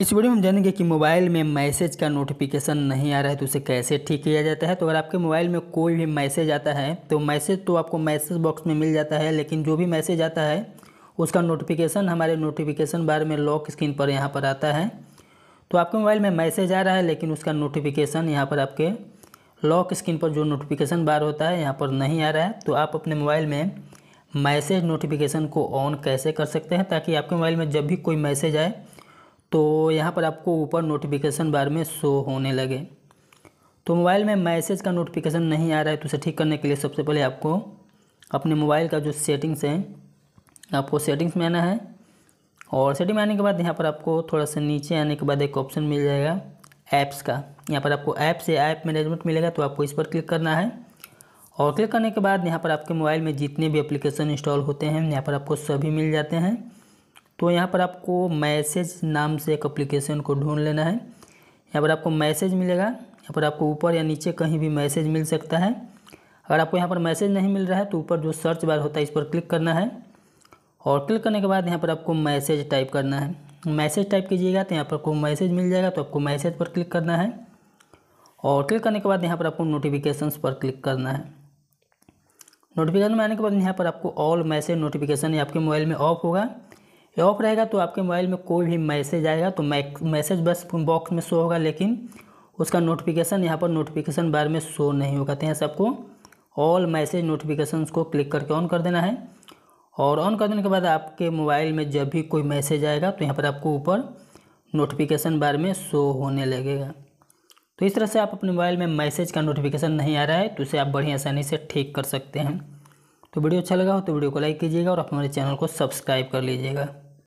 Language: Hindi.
इस वीडियो में हम जानेंगे कि मोबाइल में मैसेज का नोटिफिकेशन नहीं आ रहा है तो उसे कैसे ठीक किया जाता है तो अगर आपके मोबाइल में कोई भी मैसेज आता है तो मैसेज तो आपको मैसेज बॉक्स में मिल जाता है लेकिन जो भी मैसेज आता है उसका नोटिफिकेशन हमारे नोटिफिकेशन बार में लॉक स्क्रीन पर यहाँ पर आता है तो आपके मोबाइल में मैसेज आ रहा है लेकिन उसका नोटिफिकेशन यहाँ पर आपके लॉक स्क्रीन पर जो नोटिफिकेशन बार होता है यहाँ पर नहीं आ रहा है तो आप अपने मोबाइल में मैसेज नोटिफिकेशन को ऑन कैसे कर सकते हैं ताकि आपके मोबाइल में जब भी कोई मैसेज आए तो यहाँ पर आपको ऊपर नोटिफिकेशन बार में शो होने लगे तो मोबाइल में मैसेज का नोटिफिकेशन नहीं आ रहा है तो उसे ठीक करने के लिए सबसे पहले आपको अपने मोबाइल का जो सेटिंग्स है आपको सेटिंग्स में आना है और सेटिंग में आने के बाद यहाँ पर आपको थोड़ा सा नीचे आने के बाद एक ऑप्शन मिल जाएगा ऐप्स का यहाँ पर आपको ऐप से ऐप मैनेजमेंट मिलेगा तो आपको इस पर क्लिक करना है और क्लिक करने के बाद यहाँ पर आपके मोबाइल में जितने भी एप्लीकेशन इंस्टॉल होते हैं यहाँ पर आपको सभी मिल जाते हैं तो यहाँ पर आपको मैसेज नाम से एक अप्लीकेशन को ढूंढ लेना है यहाँ पर आपको मैसेज मिलेगा यहाँ पर आपको ऊपर या नीचे कहीं भी मैसेज मिल सकता है अगर आपको यहाँ पर मैसेज नहीं मिल रहा है तो ऊपर जो सर्च बार होता है इस पर क्लिक करना है और क्लिक करने के बाद यहाँ पर आपको मैसेज टाइप करना है मैसेज टाइप कीजिएगा तो यहाँ पर आपको मैसेज मिल जाएगा तो आपको मैसेज पर क्लिक करना है और क्लिक करने के बाद यहाँ पर आपको नोटिफिकेशंस पर क्लिक करना है नोटिफिकेशन में आने के बाद यहाँ पर आपको ऑल मैसेज नोटिफिकेशन आपके मोबाइल में ऑफ होगा ये ऑफ रहेगा तो आपके मोबाइल में कोई भी मैसेज आएगा तो मैसेज बस बॉक्स में शो होगा लेकिन उसका नोटिफिकेशन यहाँ पर नोटिफिकेशन बार में शो नहीं होगा तो यहाँ से आपको ऑल मैसेज नोटिफिकेशन को क्लिक करके ऑन कर देना है और ऑन कर देने के बाद आपके मोबाइल में जब भी कोई मैसेज आएगा तो यहाँ पर आपको ऊपर नोटिफिकेशन बार में शो होने लगेगा तो इस तरह से आप अपने मोबाइल में मैसेज का नोटिफिकेशन नहीं आ रहा है तो उसे आप बड़ी आसानी से ठीक कर सकते हैं तो वीडियो अच्छा लगा हो तो वीडियो को लाइक कीजिएगा और आप हमारे चैनल को सब्सक्राइब कर लीजिएगा